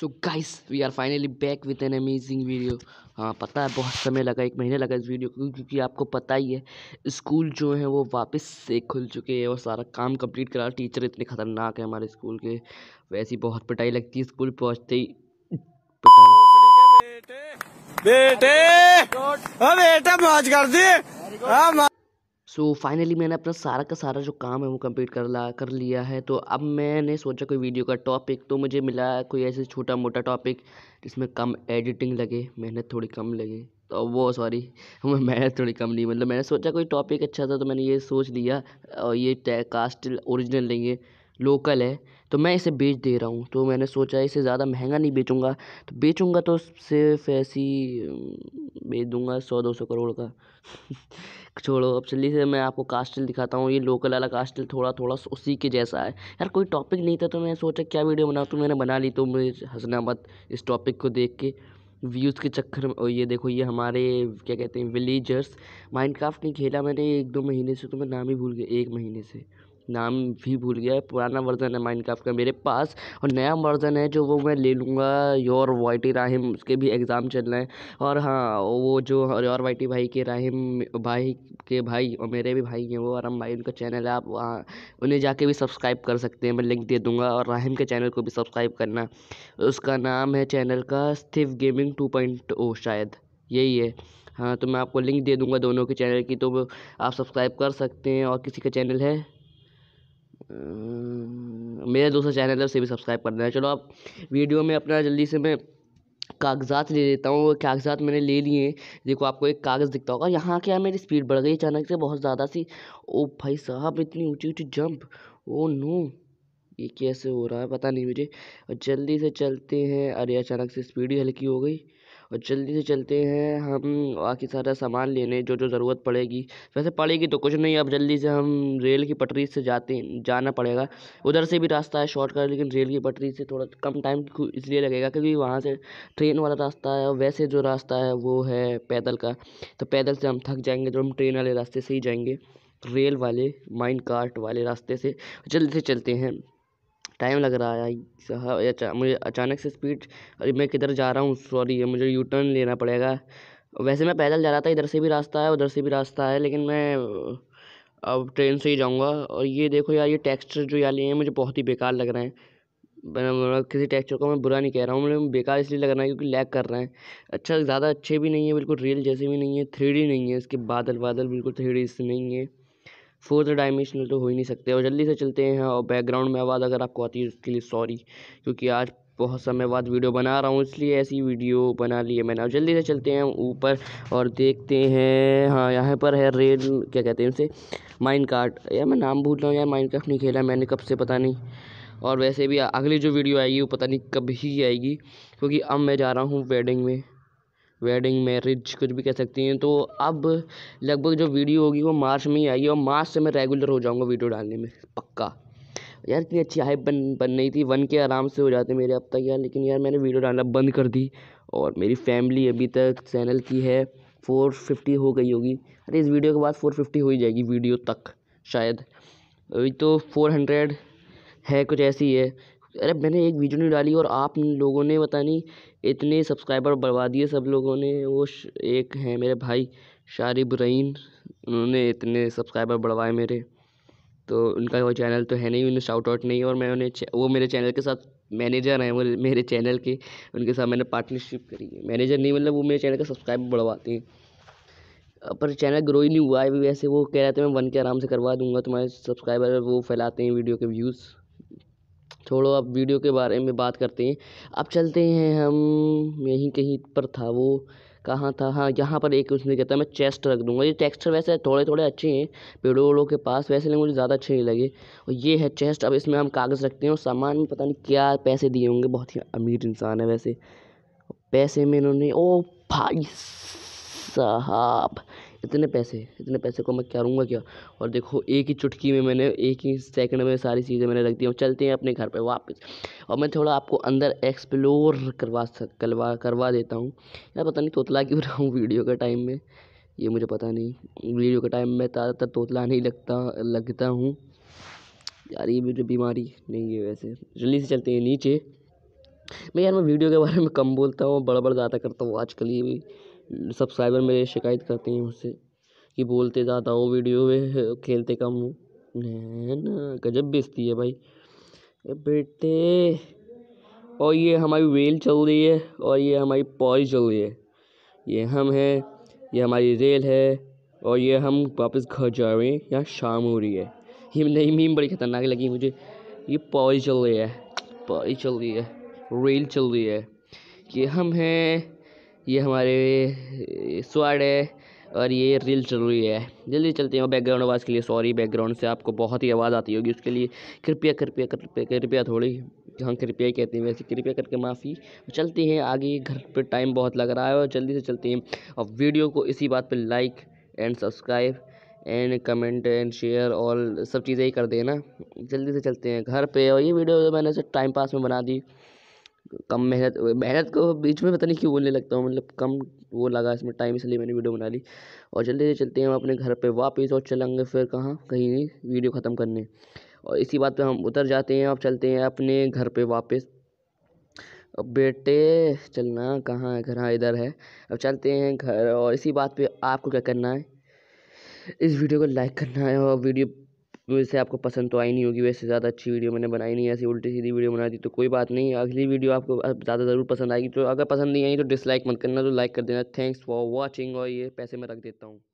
so guys we are finally back with an amazing video हाँ पता है बहुत समय लगा एक महीने लगा इस वीडियो को क्योंकि आपको पता ही है स्कूल जो है वो वापस से खुल चुके हैं और सारा काम कंप्लीट करा टीचर इतने ख़तरनाक है हमारे स्कूल के वैसे ही बहुत पिटाई लगती है स्कूल पहुँचते ही बेटे बेटे बेटा मौज कर दी हाँ, सो so, फाइनली मैंने अपना सारा का सारा जो काम है वो कंप्लीट कर ला कर लिया है तो अब मैंने सोचा कोई वीडियो का टॉपिक तो मुझे मिला कोई ऐसे छोटा मोटा टॉपिक जिसमें कम एडिटिंग लगे मेहनत थोड़ी कम लगे तो वो सॉरी मेहनत थोड़ी कम नहीं मतलब मैंने सोचा कोई टॉपिक अच्छा था तो मैंने ये सोच लिया और ये कास्ट ओरिजिनल नहीं है लोकल है तो मैं इसे बेच दे रहा हूँ तो मैंने सोचा इसे ज़्यादा महंगा नहीं बेचूँगा तो बेचूँगा तो सिर्फ ऐसी बेच दूँगा सौ दो सौ करोड़ का छोड़ो अब चलिए से मैं आपको कास्टल दिखाता हूँ ये लोकल वाला कास्टल थोड़ा थोड़ा उसी के जैसा है यार कोई टॉपिक नहीं था तो मैंने सोचा क्या वीडियो बनाऊँ तो मैंने बना ली तो मुझे हंसना मत इस टॉपिक को देख के व्यूज़ के चक्कर में ये देखो ये हमारे क्या कहते हैं विलेजर्स माइंड नहीं खेला मैंने एक दो महीने से तो मैं नाम ही भूल गया एक महीने से नाम भी भूल गया है पुराना वर्ज़न है माइनक्राफ्ट का मेरे पास और नया वर्ज़न है जो वो मैं ले लूँगा योर वाइटी राहिम उसके भी एग्ज़ाम चल रहे हैं और हाँ वो जो योर वाइटी भाई के राहिम भाई के भाई और मेरे भी भाई हैं वो और हम भाई उनका चैनल है आप वहाँ उन्हें जाके भी सब्सक्राइब कर सकते हैं मैं लिंक दे दूँगा और राहिम के चैनल को भी सब्सक्राइब करना उसका नाम है चैनल का Steve gaming two point O शायद यही है हाँ तो मैं आपको लिंक दे दूँगा दोनों के चैनल की तो आप सब्सक्राइब कर सकते हैं और किसी का चैनल है मेरा दूसरा चैनल है उसे भी सब्सक्राइब कर देना चलो आप वीडियो में अपना जल्दी से मैं कागजात ले लेता हूँ वो कागजात मैंने ले लिए देखो आपको एक कागज़ दिखता होगा यहाँ क्या मेरी स्पीड बढ़ गई अचानक से बहुत ज़्यादा सी ओ भाई साहब इतनी ऊँची ऊँची जंप ओ नो ये कैसे हो रहा है पता नहीं मुझे और जल्दी से चलते हैं अरे अचानक से स्पीड ही हल्की हो गई और जल्दी से चलते हैं हम बाकी सारा सामान लेने जो जो ज़रूरत पड़ेगी वैसे पड़ेगी तो कुछ नहीं अब जल्दी से हम रेल की पटरी से जाते जाना पड़ेगा उधर से भी रास्ता है शॉर्टकट लेकिन रेल की पटरी से थोड़ा कम टाइम इसलिए लगेगा क्योंकि वहाँ से ट्रेन वाला रास्ता है और वैसे जो रास्ता है वो है पैदल का तो पैदल से हम थक जाएंगे तो हम ट्रेन वाले रास्ते से ही जाएंगे रेल वाले माइन कार्ट वाले रास्ते से जल्दी से चलते हैं टाइम लग रहा है साहब हाँ, अचा मुझे अचानक से स्पीड अरे मैं किधर जा रहा हूँ सॉरी मुझे यू टर्न लेना पड़ेगा वैसे मैं पैदल जा रहा था इधर से भी रास्ता है उधर से भी रास्ता है लेकिन मैं अब ट्रेन से ही जाऊँगा और ये देखो यार ये टेक्स्चर जो यार लिए हैं मुझे बहुत ही बेकार लग रहे हैं मतलब किसी टेक्चर को मैं बुरा नहीं कह रहा हूँ मुझे बेकार इसलिए लग रहा है क्योंकि लैग कर रहे हैं अच्छा ज़्यादा अच्छे भी नहीं है बिल्कुल रियल जैसे भी नहीं है थ्री नहीं है इसके बादल बादल बिल्कुल थ्री नहीं है फोर्थ डायमेंशनल तो हो ही नहीं सकते और जल्दी से चलते हैं और बैकग्राउंड में आवाज़ अगर आपको आती है तो उसके लिए सॉरी क्योंकि आज बहुत समय बाद वीडियो बना रहा हूँ इसलिए ऐसी वीडियो बना ली है मैंने और जल्दी से चलते हैं ऊपर और देखते हैं हाँ यहाँ पर है रेल क्या कहते हैं उसे माइन कार्ट यार मैं नाम भूल रहा हूँ यार माइन कार्ट नहीं खेला मैंने कब से पता नहीं और वैसे भी अगली जो वीडियो आएगी वो पता नहीं कब ही आएगी क्योंकि अब मैं जा रहा हूँ वेडिंग में वेडिंग मैरिज कुछ भी कह सकती हैं तो अब लगभग जो वीडियो होगी वो मार्च में ही आएगी और मार्च से मैं रेगुलर हो जाऊँगा वीडियो डालने में पक्का यार इतनी अच्छी हाइप बन बन रही थी वन के आराम से हो जाते मेरे अब तक यार लेकिन यार मैंने वीडियो डालना बंद कर दी और मेरी फैमिली अभी तक चैनल की है फ़ोर फिफ्टी हो गई होगी अरे इस वीडियो के बाद फ़ोर फिफ्टी हो ही जाएगी वीडियो तक शायद अभी तो फोर हंड्रेड है कुछ ऐसी है अरे मैंने एक वीडियो नहीं डाली और आप लोगों ने पता नहीं इतने सब्सक्राइबर बढ़वा दिए सब लोगों ने वो एक हैं मेरे भाई शारिब रहीन उन्होंने इतने सब्सक्राइबर बढ़वाए मेरे तो उनका वो चैनल तो है नहीं उन्हें शाउट आउट नहीं और मैं उन्हें वो मेरे चैनल के साथ मैनेजर हैं वो मेरे चैनल के उनके साथ मैंने पार्टनरशिप करी है मैनेजर नहीं मतलब वो मेरे चैनल का सब्सक्राइबर बढ़वाते हैं पर चैनल ग्रो ही नहीं हुआ है वैसे वो कह रहे थे मैं वन के आराम से करवा दूंगा तुम्हारे सब्सक्राइबर वो फैलाते हैं वीडियो के व्यूज़ छोड़ो अब वीडियो के बारे में बात करते हैं अब चलते हैं हम यहीं कहीं पर था वो कहाँ था हाँ यहाँ पर एक उसने कहता मैं चेस्ट रख दूँगा ये टेक्स्टर वैसे थोड़े थोड़े अच्छे हैं पेड़ों वेड़ों के पास वैसे मुझे ज़्यादा अच्छे नहीं लगे और ये है चेस्ट अब इसमें हम कागज़ रखते हैं और सामान पता नहीं क्या पैसे दिए होंगे बहुत ही अमीर इंसान है वैसे पैसे में इन्होंने ओ भाई साहब इतने पैसे इतने पैसे को मैं करूँगा क्या और देखो एक ही चुटकी में मैंने एक ही सेकंड में सारी चीज़ें मैंने रख दी और चलते हैं अपने घर पे वापस और मैं थोड़ा आपको अंदर एक्सप्लोर करवा सक करवा करवा देता हूँ यार पता नहीं तोतला क्यों रहा हूँ वीडियो के टाइम में ये मुझे पता नहीं वीडियो के टाइम में ज़्यादातर तोतला नहीं लगता लगता हूँ यार ये मुझे बीमारी नहीं है वैसे जल्दी से चलते हैं नीचे मैं यार मैं वीडियो के बारे में कम बोलता हूँ बड़ा बड़ा ज़्यादा करता हूँ आजकल ये भी सब्सक्राइबर मेरे शिकायत करते हैं मुझसे कि बोलते ज़्यादा हो वीडियो में खेलते कम हो है ना गजब बेचती है भाई बेटे और ये हमारी रेल चल रही है और ये हमारी पौड़ी चल रही है ये हम हैं ये हमारी रेल है और ये हम वापस घर जा रहे हैं यहाँ शाम हो रही है ये नई मीम बड़ी ख़तरनाक लगी मुझे ये पौड़ी चल रही है पौड़ी चल रही है रेल चल रही है ये हम हैं ये हमारे स्वाड है और ये रील चल रही है जल्दी चलते हैं बैकग्राउंड आवाज़ के लिए सॉरी बैकग्राउंड से आपको बहुत ही आवाज़ आती होगी उसके लिए कृपया कृपया कृपया कृपया थोड़ी हम हाँ, कृपया ही कहते हैं वैसे कृपया करके माफ़ी चलते हैं आगे घर पे टाइम बहुत लग रहा है और जल्दी से चलते हैं और वीडियो को इसी बात पे like and subscribe and comment and share और सब चीज़ें ही कर देना जल्दी से चलते हैं घर पे और ये वीडियो मैंने टाइम पास में बना दी कम मेहनत मेहनत को बीच में पता नहीं क्यों बोलने लगता हूँ मतलब कम वो लगा इसमें टाइम इसलिए मैंने वीडियो बना ली और जल्दी से चलते हैं हम अपने घर पे वापस और चलेंगे फिर कहाँ कहीं नहीं वीडियो ख़त्म करने और इसी बात पे हम उतर जाते हैं अब चलते हैं अपने घर पे वापस अब बेटे चलना कहाँ है घर हाँ इधर है अब चलते हैं घर और इसी बात पर आपको क्या करना है इस वीडियो को लाइक करना है और वीडियो वैसे आपको पसंद तो आई नहीं होगी वैसे ज़्यादा अच्छी वीडियो मैंने बनाई नहीं ऐसी उल्टी सीधी वीडियो बना दी तो कोई बात नहीं अगली वीडियो आपको ज़्यादा ज़रूर पसंद आएगी तो अगर पसंद नहीं आई तो डिसलाइक मत करना तो लाइक कर देना थैंक्स फॉर वॉचिंग और ये पैसे मैं रख देता हूँ